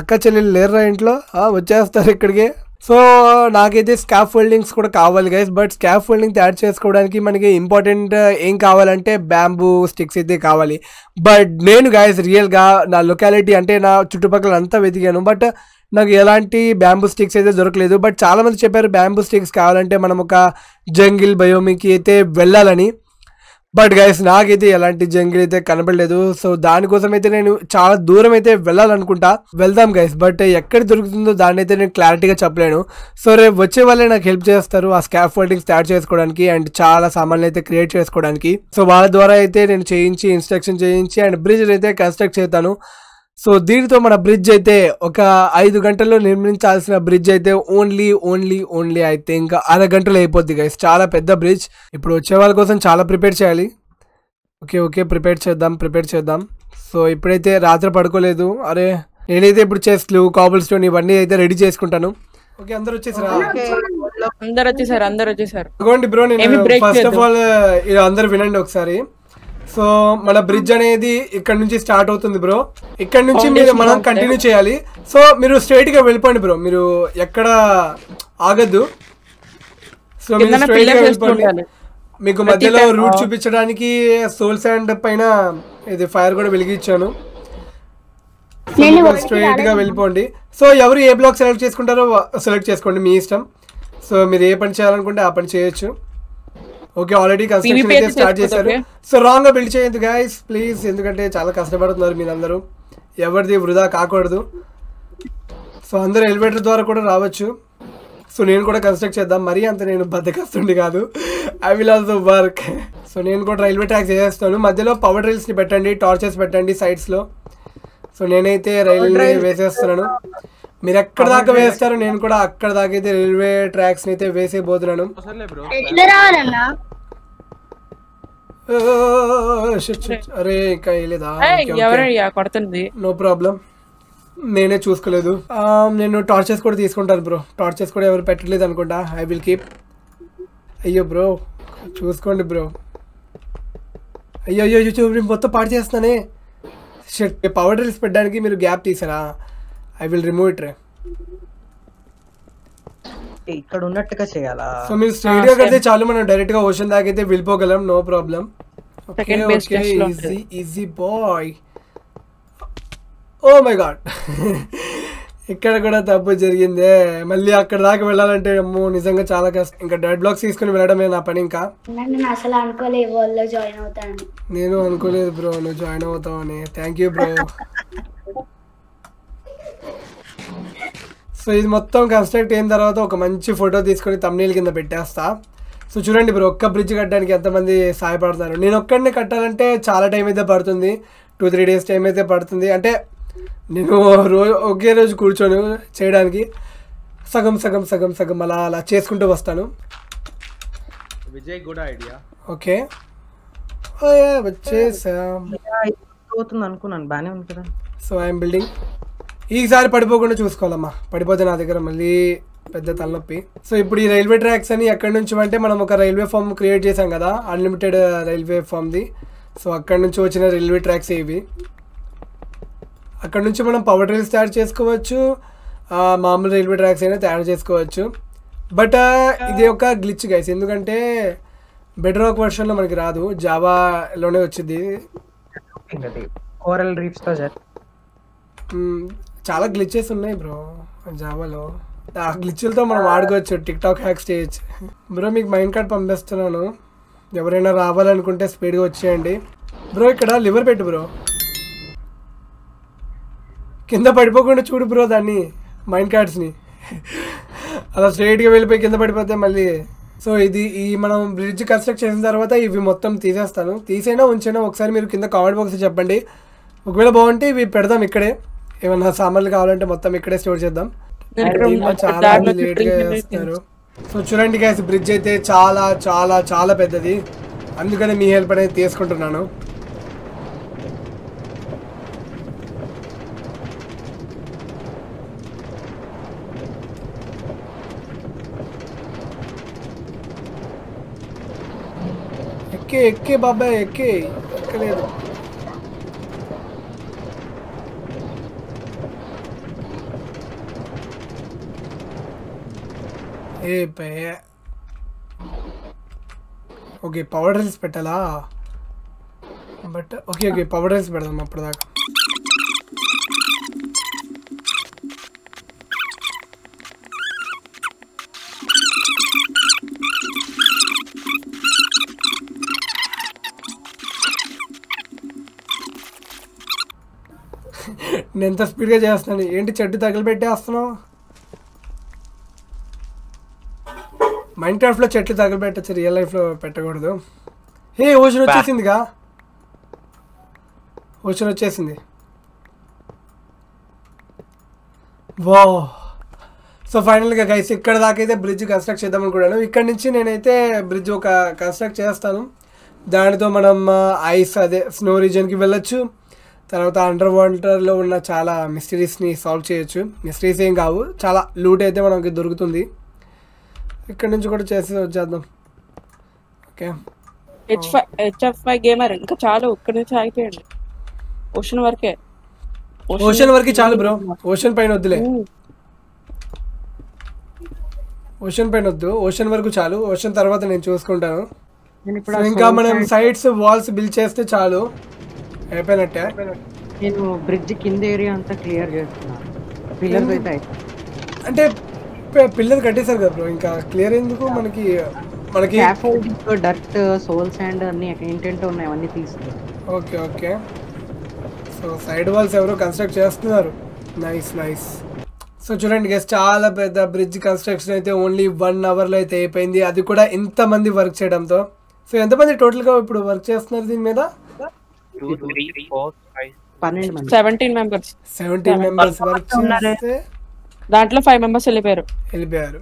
అక్క చెల్లెలు లేరురా ఇంట్లో వచ్చేస్తారు ఇక్కడికి సో నాకైతే స్కాఫ్ ఫోల్డింగ్స్ కూడా కావాలి గైస్ బట్ స్కాఫ్ ఫోల్డింగ్ తయారు చేసుకోవడానికి మనకి ఇంపార్టెంట్ uh, ఏం కావాలంటే బ్యాంబూ స్టిక్స్ అయితే కావాలి బట్ నేను గాయస్ రియల్గా నా లొకాలిటీ అంటే నా చుట్టుపక్కల అంతా వెతికాను బట్ నాకు ఎలాంటి బ్యాంబూ స్టిక్స్ అయితే దొరకలేదు బట్ చాలామంది చెప్పారు బ్యాంబూ స్టిక్స్ కావాలంటే మనం ఒక జంగిల్ బయోమికి అయితే వెళ్ళాలని బట్ గైస్ నాకైతే ఎలాంటి జంగిల్ అయితే కనబడలేదు సో దానికోసం అయితే నేను చాలా దూరం అయితే వెళ్ళాలనుకుంటా వెళ్దాం గైస్ బట్ ఎక్కడ దొరుకుతుందో దాన్ని అయితే నేను క్లారిటీగా చెప్పలేను సో రేపు వచ్చే వాళ్ళే నాకు హెల్ప్ చేస్తారు ఆ స్కాప్ ఫోల్డింగ్ స్టార్ట్ చేసుకోవడానికి అండ్ చాలా సామాన్లు అయితే క్రియేట్ చేసుకోవడానికి సో వాళ్ళ ద్వారా అయితే నేను చేయించి ఇన్స్ట్రక్షన్ చేయించి అండ్ బ్రిడ్జ్ అయితే కన్స్ట్రక్ట్ చేస్తాను సో దీనితో మన బ్రిడ్జ్ అయితే ఒక ఐదు గంటల్లో నిర్మించాల్సిన బ్రిడ్జ్ అయితే ఓన్లీ ఓన్లీ ఓన్లీ అయితే ఇంకా అర గంటలు అయిపోద్ది గైస్ చాలా పెద్ద బ్రిడ్జ్ ఇప్పుడు వచ్చే వాళ్ళ కోసం చాలా ప్రిపేర్ చేయాలి ఓకే ఓకే ప్రిపేర్ చేద్దాం ప్రిపేర్ చేద్దాం సో ఇప్పుడైతే రాత్రి పడుకోలేదు అరే నేనైతే ఇప్పుడు చేస్తు కాబుల్ స్టోన్ ఇవన్నీ అయితే రెడీ చేసుకుంటాను ఓకే అందరూ వచ్చేసారా వచ్చేసారు అందరు వచ్చేసారు ఫస్ట్ ఆఫ్ ఆల్ అందరు వినండి ఒకసారి సో మన బ్రిడ్జ్ అనేది ఇక్కడ నుంచి స్టార్ట్ అవుతుంది బ్రో ఇక్కడ నుంచి మీరు మనం కంటిన్యూ చేయాలి సో మీరు స్ట్రైట్ గా వెళ్ళిపోండి బ్రో మీరు ఎక్కడ ఆగద్దు సో మీరు స్ట్రైట్ గా వెళ్ళిపోండి మీకు మధ్యలో రూట్ చూపించడానికి సోల్ శాండ్ పైన ఇది ఫైర్ కూడా వెలిగించాను స్ట్రైట్ గా వెళ్ళిపోండి సో ఎవరు ఏ బ్లాక్ సెలెక్ట్ చేసుకుంటారో సెలెక్ట్ చేసుకోండి మీ ఇష్టం సో మీరు ఏ పని చేయాలనుకుంటే ఆ పని చేయొచ్చు ఓకే ఆల్రెడీ కన్స్ట్రక్షన్ స్టార్ట్ చేశారు సో రాంగ్ గా బిల్డ్ చేయొద్దు గైస్ ప్లీజ్ ఎందుకంటే చాలా కష్టపడుతున్నారు మీరందరూ ఎవరిది వృధా కాకూడదు సో అందరు ఎలివేటర్ ద్వారా కూడా రావచ్చు సో నేను కూడా కన్స్ట్రక్ట్ చేద్దాం మరీ అంత నేను బద్దకస్తుండి కాదు I will also work so నేను కూడా రైల్వే ట్రాక్ వేసేస్తాను మధ్యలో పవర్ డ్రిల్స్ని పెట్టండి టార్చెస్ పెట్టండి సైడ్స్లో సో నేనైతే రైల్వే వేసేస్తున్నాను మీరు ఎక్కడ దాకా వేస్తారు నేను కూడా అక్కడ దాకా అయితే రైల్వే ట్రాక్స్ అయితే వేసే పోతున్నాను అరే ఇంకా లేదా నో ప్రాబ్లం నేనే చూసుకోలేదు నేను టార్చెస్ కూడా తీసుకుంటాను బ్రో టార్చెస్ కూడా ఎవరు పెట్టలేదు అనుకుంటా ఐ విల్ కీప్ అయ్యో బ్రో చూసుకోండి బ్రో అయ్యో అయ్యో చూపు మొత్తం పాడు చేస్తానే పవర్ డ్రిల్స్ పెట్టడానికి మీరు గ్యాప్ తీసారా ఐ విల్ రిమూవ్ ఇట్ రే ఇక్కడ ఉన్నట్టుగా చేయాలా సో మీరు ah, స్టేడియో కడితే చాలు మనం డైరెక్ట్ గా ఓషన్ దాకైతే వెళ్ళిపోగలం no problem easy easy boy oh my god ఇక్కడ కూడా తప్పు జరిగిందే మళ్ళీ అక్కడ దాకా వెళ్ళాలంటే అమ్మో నిజంగా చాలా కష్టం ఇంకా డెడ్ బ్లాక్స్ తీసుకుని వెళ్ళడమే నా పని ఇంకా నేను అనుకోలేదు బ్రో నువ్వు జాయిన్ అని థ్యాంక్ యూ బ్రో సో ఇది మొత్తం కన్స్ట్రక్ట్ అయిన తర్వాత ఒక మంచి ఫోటో తీసుకొని తమ్నీల్ కింద పెట్టేస్తా సో చూడండి ఇప్పుడు ఒక్క బ్రిడ్జ్ కట్టడానికి ఎంతమంది సహాయపడతారు నేను ఒక్కడిని కట్టాలంటే చాలా టైం అయితే పడుతుంది టూ త్రీ డేస్ టైం అయితే పడుతుంది అంటే నేను రోజు ఒకే రోజు కూర్చోను చేయడానికి సగం సగం సగం సగం అలా అలా చేసుకుంటూ వస్తాను విజయ్ గుడ్ ఐడియా ఓకే వచ్చేసా అనుకున్నాను బాగానే ఉంది సో ఐఎమ్ బిల్డింగ్ ఈసారి పడిపోకుండా చూసుకోవాలమ్మా పడిపోతే నా దగ్గర మళ్ళీ పెద్ద తలనొప్పి సో ఇప్పుడు ఈ రైల్వే ట్రాక్స్ అని ఎక్కడి నుంచి అంటే మనం ఒక రైల్వే ఫామ్ క్రియేట్ చేసాం కదా అన్లిమిటెడ్ రైల్వే ఫామ్ది సో అక్కడి నుంచి వచ్చిన రైల్వే ట్రాక్స్ ఏవి అక్కడ నుంచి మనం పవర్ ట్రైల్స్ తయారు చేసుకోవచ్చు మామూలు రైల్వే ట్రాక్స్ అయినా తయారు చేసుకోవచ్చు బట్ ఇది ఒక గ్లిచ్ గైస్ ఎందుకంటే బెటర్ ఒక వర్షన్లో మనకి రాదు జావాలోనే వచ్చింది చాలా గ్లిచెస్ ఉన్నాయి బ్రో జావాలో ఆ గ్లిచ్లతో మనం ఆడుకోవచ్చు టిక్ టాక్ హ్యాక్స్ చేయొచ్చు బ్రో మీకు మైండ్ కార్డ్ పంపిస్తున్నాను ఎవరైనా రావాలనుకుంటే స్పీడ్గా వచ్చేయండి బ్రో ఇక్కడ లివర్ పెట్టు బ్రో కింద పడిపోకుండా చూడు బ్రో దాన్ని మైండ్ కార్డ్స్ని అలా స్ట్రైట్గా వెళ్ళిపోయి కింద పడిపోతే మళ్ళీ సో ఇది ఈ మనం బ్రిడ్జ్ కన్స్ట్రక్ట్ చేసిన తర్వాత ఇవి మొత్తం తీసేస్తాను తీసైనా ఉంచైనా ఒకసారి మీరు కింద కామెంట్ బాక్స్ చెప్పండి ఒకవేళ బాగుంటే ఇవి పెడదాం ఇక్కడే ఏమన్నా సామాన్లు కావాలంటే మొత్తం ఇక్కడే స్టోర్ చేద్దాం చాలా చేస్తారు సో చూడండి గ్యాస్ బ్రిడ్జ్ అయితే చాలా చాలా చాలా పెద్దది అందుకని మీ హెల్ప్ అనేది తీసుకుంటున్నాను ఎక్కే ఎక్కే బాబాయ్ ఎక్కే ఎక్కలేదు ఏ ఓకే పవర్ రైస్ పెట్టాలా but okay okay power rails పెడదాం అప్పటిదాకా నేను ఎంత స్పీడ్గా చేస్తున్నాను ఏంటి చెట్టు తగిలిపెట్టేస్తున్నావు మైండ్ క్రాఫ్ట్లో చెట్లు తగలబెట్టచ్చు రియల్ లైఫ్లో పెట్టకూడదు హే ఓషన్ వచ్చేసిందిగా ఓషన్ వచ్చేసింది వా సో ఫైనల్గా గైస్ ఇక్కడ దాకా అయితే బ్రిడ్జ్ కన్స్ట్రక్ట్ చేద్దాం అనుకున్నాను ఇక్కడ నుంచి నేనైతే బ్రిడ్జ్ ఒక కన్స్ట్రక్ట్ చేస్తాను దానితో మనం ఐస్ అదే స్నో రీజియన్కి వెళ్ళొచ్చు తర్వాత అండర్ వాటర్లో ఉన్న చాలా మిస్టరీస్ని సాల్వ్ చేయొచ్చు మిస్టరీస్ ఏం కావు చాలా లూట్ అయితే మనకి దొరుకుతుంది ఇక్కడ నుంచి కూడా చేసి వచ్చేద్దాం okay H five H F five gamer ఇంకా చాలు ఇక్కడ నుంచి ఆగిపోయండి ఓషన్ వరకే ఓషన్ వరకే చాలు బ్రో ఓషన్ పైన వద్దులే ఓషన్ hmm. పైన వద్దు ఓషన్ వరకు చాలు ఓషన్ తర్వాత నేను చూసుకుంటాను ఇంకా మనం సైడ్స్ వాల్స్ బిల్ చేస్తే చాలు అయిపోయినట్టే నేను బ్రిడ్జ్ కింద ఏరియా అంతా క్లియర్ చేస్తున్నాను hmm. పిల్లర్స్ అయితే అంటే పిల్లర్ కట్టేశారు కదా బ్రో ఇంకా క్లియర్ ఎందుకు మనకి మనకి డర్ట్ సోల్ సాండ్ అన్ని ఏంటంటే ఉన్నాయి అవన్నీ తీసుకున్నారు okay okay so side walls ఎవరో కన్స్ట్రక్ట్ చేస్తున్నారు నైస్ నైస్ సో చూడండి గెస్ట్ చాలా పెద్ద బ్రిడ్జ్ కన్స్ట్రక్షన్ అయితే ఓన్లీ వన్ అవర్లో అయితే అయిపోయింది అది కూడా ఇంతమంది వర్క్ చేయడంతో సో ఎంతమంది టోటల్గా ఇప్పుడు వర్క్ చేస్తున్నారు దీని మీద సెవెంటీన్ మెంబర్స్ వర్క్ చేస్తే దాంట్లో ఫైవ్ మెంబర్స్ వెళ్ళిపోయారు వెళ్ళిపోయారు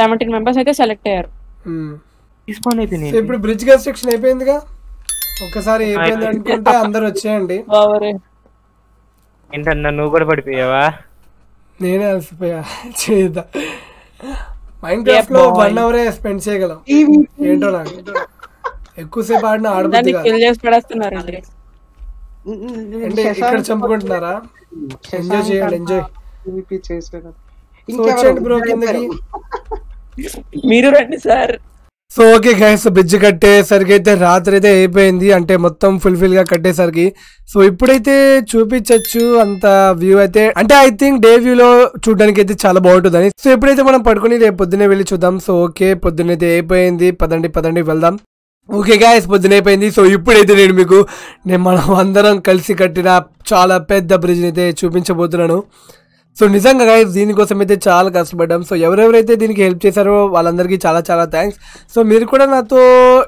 సెవెంటీన్ మెంబర్స్ అయితే సెలెక్ట్ అయ్యారు ఇప్పుడు బ్రిడ్జ్ కన్స్ట్రక్షన్ అయిపోయిందిగా ఒక్కసారి అయిపోయింది అనుకుంటే అందరు వచ్చేయండి ఏంటన్నా నువ్వు కూడా పడిపోయావా నేనే అలసిపోయా చేద్దా మైండ్ క్రాఫ్ట్ లో వన్ అవర్ స్పెండ్ చేయగలం ఏంటో నాకు ఎక్కువసేపు ఆడిన ఆడుతున్నారు ఇక్కడ చంపుకుంటున్నారా ఎంజాయ్ చేయండి ఎంజాయ్ మీరు రండి sir so okay guys bridge కట్టేసరికి అయితే రాత్రి అయితే అయిపోయింది అంటే మొత్తం ఫుల్ఫిల్ గా కట్టేసరికి సో ఇప్పుడైతే చూపించచ్చు అంత వ్యూ అయితే అంటే ఐ థింక్ డే వ్యూ లో చూడడానికి అయితే చాలా బాగుంటుందని సో ఎప్పుడైతే మనం పడుకుని రేపు పొద్దున్నే వెళ్ళి చూద్దాం సో ఓకే పొద్దున్నైతే అయిపోయింది పదండి పదండి వెళ్దాం ఓకే గాయస్ అయిపోయింది సో ఇప్పుడైతే నేను మీకు నేను మనం అందరం కలిసి కట్టిన చాలా పెద్ద బ్రిడ్జ్ని అయితే చూపించబోతున్నాను సో నిజంగా గైజ్ దీనికోసం అయితే చాలా కష్టపడ్డాం సో ఎవరెవరైతే దీనికి హెల్ప్ చేశారో వాళ్ళందరికీ చాలా చాలా థ్యాంక్స్ సో మీరు కూడా నాతో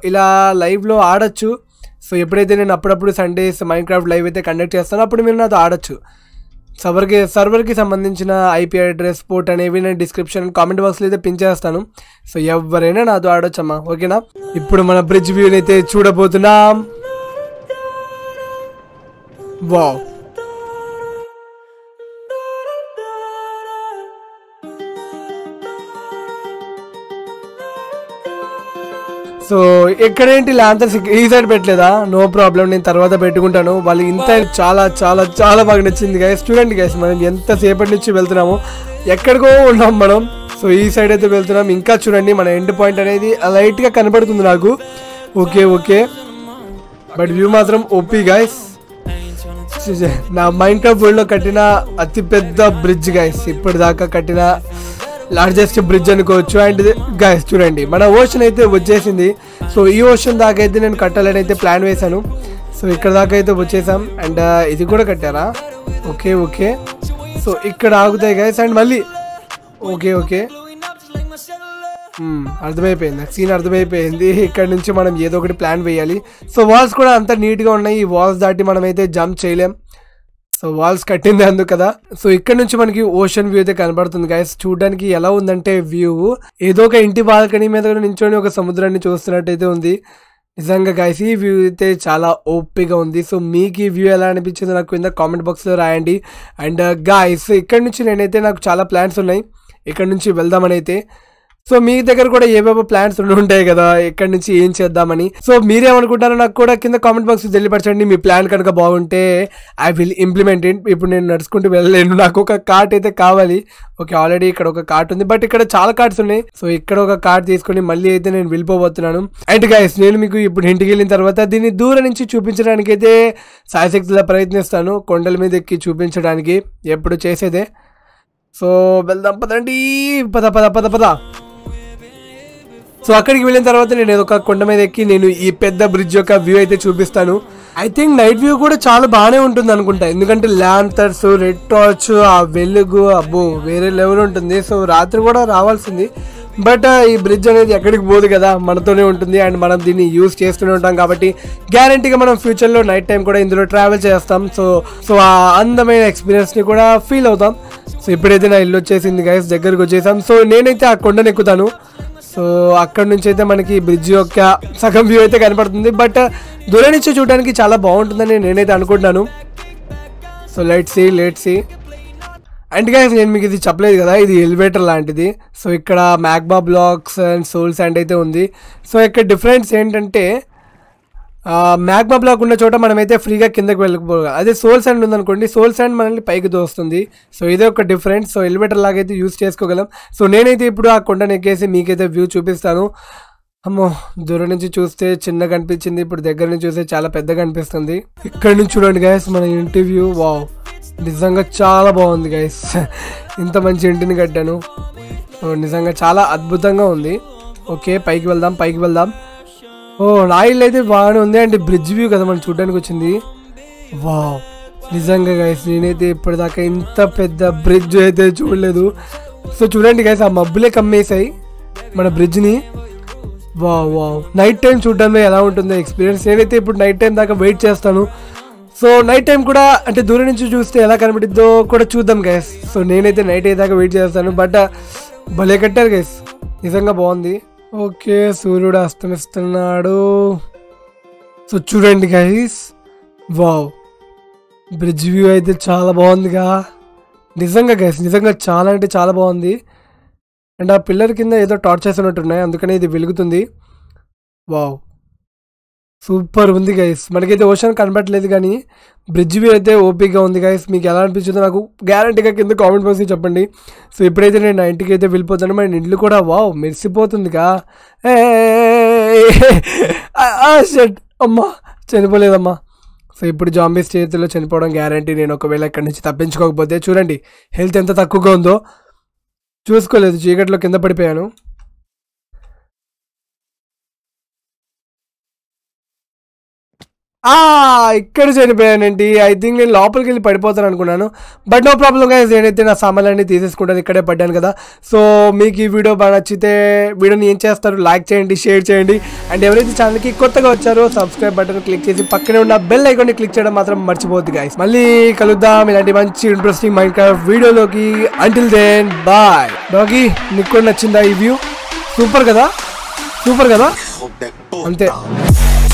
ఇలా లైవ్లో ఆడొచ్చు సో ఎప్పుడైతే నేను అప్పుడప్పుడు సండేస్ క్రాఫ్ట్ లైవ్ అయితే కండక్ట్ చేస్తానో అప్పుడు మీరు నాతో ఆడొచ్చు సర్వర్కి సర్వర్కి సంబంధించిన ఐపీ అడ్రస్ పోర్ట్ అనేవి నేను డిస్క్రిప్షన్ కామెంట్ బాక్స్లో అయితే పిన్ చేస్తాను సో ఎవరైనా నాతో ఆడొచ్చమ్మా ఓకేనా ఇప్పుడు మన బ్రిడ్జ్ వ్యూని అయితే చూడబోతున్నాం వావ్ సో ఎక్కడేంటి లాంతర్స్ ఈ సైడ్ పెట్టలేదా నో ప్రాబ్లం నేను తర్వాత పెట్టుకుంటాను వాళ్ళు ఇంత చాలా చాలా చాలా బాగా నచ్చింది గైస్ చూడండి గైస్ మనం ఎంతసేపటి నుంచి వెళ్తున్నాము ఎక్కడికో ఉన్నాం మనం సో ఈ సైడ్ అయితే వెళ్తున్నాం ఇంకా చూడండి మన ఎండ్ పాయింట్ అనేది లైట్గా కనబడుతుంది నాకు ఓకే ఓకే బట్ వ్యూ మాత్రం ఓపీ గైస్ నా మైండ్ క్రాఫ్ట్ వరల్డ్లో కట్టిన అతిపెద్ద బ్రిడ్జ్ గైస్ ఇప్పటిదాకా కట్టిన లార్జెస్ట్ బ్రిడ్జ్ అనుకోవచ్చు అండ్ గైస్ చూడండి మన ఓషన్ అయితే వచ్చేసింది సో ఈ ఓషన్ దాకా అయితే నేను కట్టాలని అయితే ప్లాన్ వేశాను సో ఇక్కడ దాకా అయితే వచ్చేసాం అండ్ uh, ఇది కూడా కట్టారా ఓకే ఓకే సో ఇక్కడ ఆగుతాయి గైస్ అండ్ మళ్ళీ ఓకే ఓకే hmm, అర్థమైపోయింది సీన్ అర్థమైపోయింది ఇక్కడ నుంచి మనం ఏదో ఒకటి ప్లాన్ వేయాలి సో వాల్స్ కూడా అంత నీట్గా ఉన్నాయి ఈ వాల్స్ దాటి మనమైతే జంప్ చేయలేం సో వాల్స్ కట్టింది అందు కదా సో ఇక్కడ నుంచి మనకి ఓషన్ వ్యూ అయితే కనబడుతుంది గైస్ చూడడానికి ఎలా ఉందంటే వ్యూ ఏదో ఒక ఇంటి బాల్కనీ మీద నించొని ఒక సముద్రాన్ని చూస్తున్నట్టయితే ఉంది నిజంగా గైస్ ఈ వ్యూ అయితే చాలా ఓపిగా ఉంది సో మీకు ఈ వ్యూ ఎలా అనిపించిందో నాకు కింద కామెంట్ బాక్స్లో రాయండి అండ్ గాయస్ uh, ఇక్కడ నుంచి నేనైతే నాకు చాలా ప్లాన్స్ ఉన్నాయి ఇక్కడ నుంచి వెళ్దామని అయితే సో మీ దగ్గర కూడా ఏవేవో ప్లాన్స్ ఉండి ఉంటాయి కదా ఇక్కడ నుంచి ఏం చేద్దామని సో మీరేమనుకుంటారో నాకు కూడా కింద కామెంట్ బాక్స్ తెలియపరచండి మీ ప్లాన్ కనుక బాగుంటే ఐ విల్ ఇంప్లిమెంట్ ఇప్పుడు నేను నడుచుకుంటూ వెళ్ళలేను నాకు ఒక కార్ట్ అయితే కావాలి ఓకే ఆల్రెడీ ఇక్కడ ఒక కార్ట్ ఉంది బట్ ఇక్కడ చాలా కార్డ్స్ ఉన్నాయి సో ఇక్కడ ఒక కార్డ్ తీసుకొని మళ్ళీ అయితే నేను వెళ్ళిపోబోతున్నాను అండ్ గైస్ నేను మీకు ఇప్పుడు ఇంటికి వెళ్ళిన తర్వాత దీన్ని దూరం నుంచి చూపించడానికి అయితే సాయశక్తిలా ప్రయత్నిస్తాను కొండల మీద ఎక్కి చూపించడానికి ఎప్పుడు చేసేదే సో వెళ్దాం పదండి పద పద పద పద సో అక్కడికి వెళ్ళిన తర్వాత నేను ఏదో ఒక కొండ మీద ఎక్కి నేను ఈ పెద్ద బ్రిడ్జ్ యొక్క వ్యూ అయితే చూపిస్తాను ఐ థింక్ నైట్ వ్యూ కూడా చాలా బాగానే ఉంటుంది అనుకుంటా ఎందుకంటే ల్యాంతర్స్ రెడ్ టార్చ్ ఆ వెలుగు అబ్బో వేరే లెవెల్ ఉంటుంది సో రాత్రి కూడా రావాల్సింది బట్ uh, ఈ బ్రిడ్జ్ అనేది ఎక్కడికి పోదు కదా మనతోనే ఉంటుంది అండ్ మనం దీన్ని యూస్ చేస్తూనే ఉంటాం కాబట్టి గ్యారంటీగా మనం ఫ్యూచర్లో నైట్ టైం కూడా ఇందులో ట్రావెల్ చేస్తాం సో సో ఆ అందమైన ఎక్స్పీరియన్స్ని కూడా ఫీల్ అవుతాం సో ఇప్పుడైతే నా ఇల్లు వచ్చేసింది గైస్ దగ్గరకు వచ్చేసాం సో నేనైతే ఆ కొండను ఎక్కుతాను సో అక్కడ నుంచి అయితే మనకి బ్రిడ్జ్ యొక్క సగం వ్యూ అయితే కనపడుతుంది బట్ దూరం నుంచి చూడడానికి చాలా బాగుంటుందని నేనైతే అనుకుంటున్నాను so let see let see and guys నేను మీకు ఇది చెప్పలేదు కదా ఇది ఎలివేటర్ లాంటిది సో ఇక్కడ magma blocks and souls and అయితే ఉంది సో ఇక్కడ డిఫరెన్స్ ఏంటంటే మ్యాగ్మా బ్లాక్ ఉన్న చోట మనమైతే ఫ్రీగా కిందకి వెళ్ళకపోగా అదే సోల్ సాండ్ ఉందనుకోండి సోల్ సాండ్ మనల్ని పైకి దోస్తుంది సో ఇదే ఒక డిఫరెంట్ సో ఎలివేటర్ లాగైతే యూజ్ చేసుకోగలం సో నేనైతే ఇప్పుడు ఆ కొండను ఎక్కేసి మీకైతే వ్యూ చూపిస్తాను అమ్మో దూరం నుంచి చూస్తే చిన్నగా అనిపించింది ఇప్పుడు దగ్గర నుంచి చూస్తే చాలా పెద్దగా అనిపిస్తుంది ఇక్కడ నుంచి చూడండి గాయస్ మన ఇంటర్వ్యూ వావ్ నిజంగా చాలా బాగుంది గాయస్ ఇంత మంచి ఇంటిని కట్టాను నిజంగా చాలా అద్భుతంగా ఉంది ఓకే పైకి వెళ్దాం పైకి వెళ్దాం ఓ రాయిల్ అయితే బాగానే ఉంది అంటే బ్రిడ్జ్ వ్యూ కదా మనం చూడడానికి వచ్చింది వా నిజంగా గైస్ నేనైతే ఇప్పటిదాకా ఇంత పెద్ద బ్రిడ్జ్ అయితే చూడలేదు సో చూడండి గైస్ ఆ మబ్బులే కమ్మేసాయి మన బ్రిడ్జ్ని వా వా నైట్ టైం చూడడమే ఎలా ఉంటుందో ఎక్స్పీరియన్స్ నేనైతే ఇప్పుడు నైట్ టైం దాకా వెయిట్ చేస్తాను సో నైట్ టైం కూడా అంటే దూరం నుంచి చూస్తే ఎలా కనబడిద్దో కూడా చూద్దాం గైస్ సో నేనైతే నైట్ అయ్యేదాకా వెయిట్ చేస్తాను బట్ భలే కట్టారు గైస్ నిజంగా బాగుంది ఓకే సూర్యుడు అస్తమిస్తున్నాడు సో చూడండి గైస్ వావ్ బ్రిడ్జ్ వ్యూ అయితే చాలా బాగుందిగా నిజంగా గైస్ నిజంగా చాలా అంటే చాలా బాగుంది అండ్ ఆ పిల్లర్ కింద ఏదో టార్చ్ ఉన్నట్టున్నాయి అందుకనే ఇది వెలుగుతుంది వావ్ సూపర్ ఉంది గైస్ మనకైతే ఓషన్ కనబడట్లేదు కానీ బ్రిడ్జ్ వ్యూ అయితే ఓపిగా ఉంది గైస్ మీకు ఎలా అనిపించిందో నాకు గ్యారంటీగా కింద కామెంట్ బాక్స్ చెప్పండి సో ఇప్పుడైతే నేను నైన్టీకి ఇంటికి అయితే వెళ్ళిపోతాను మన ఇండ్లు కూడా వావ్ మెరిసిపోతుందిగా షట్ అమ్మా చనిపోలేదమ్మా సో ఇప్పుడు జాంబీస్ చేతుల్లో చనిపోవడం గ్యారంటీ నేను ఒకవేళ ఇక్కడ నుంచి తప్పించుకోకపోతే చూడండి హెల్త్ ఎంత తక్కువగా ఉందో చూసుకోలేదు చీకట్లో కింద పడిపోయాను ఇక్కడ చనిపోయానండి ఐ థింక్ నేను లోపలికి వెళ్ళి పడిపోతాను అనుకున్నాను బట్ నో ప్రాబ్లం గా నేనైతే నా సామాన్లన్నీ తీసేసుకుంటాను ఇక్కడే పడ్డాను కదా సో మీకు ఈ వీడియో బాగా నచ్చితే వీడియోని ఏం చేస్తారు లైక్ చేయండి షేర్ చేయండి అండ్ ఎవరైతే ఛానల్కి కొత్తగా వచ్చారో సబ్స్క్రైబ్ బటన్ క్లిక్ చేసి పక్కనే ఉన్న బెల్ ఐకాన్ని క్లిక్ చేయడం మాత్రం మర్చిపోద్ది గాయస్ మళ్ళీ కలుద్దాం ఇలాంటి మంచి ఇంట్రెస్టింగ్ మైండ్ క్రాఫ్ట్ వీడియోలోకి అంటిల్ దెన్ బాయ్ డాగీ నీకు కూడా నచ్చిందా ఈ వ్యూ సూపర్ కదా సూపర్ కదా అంతే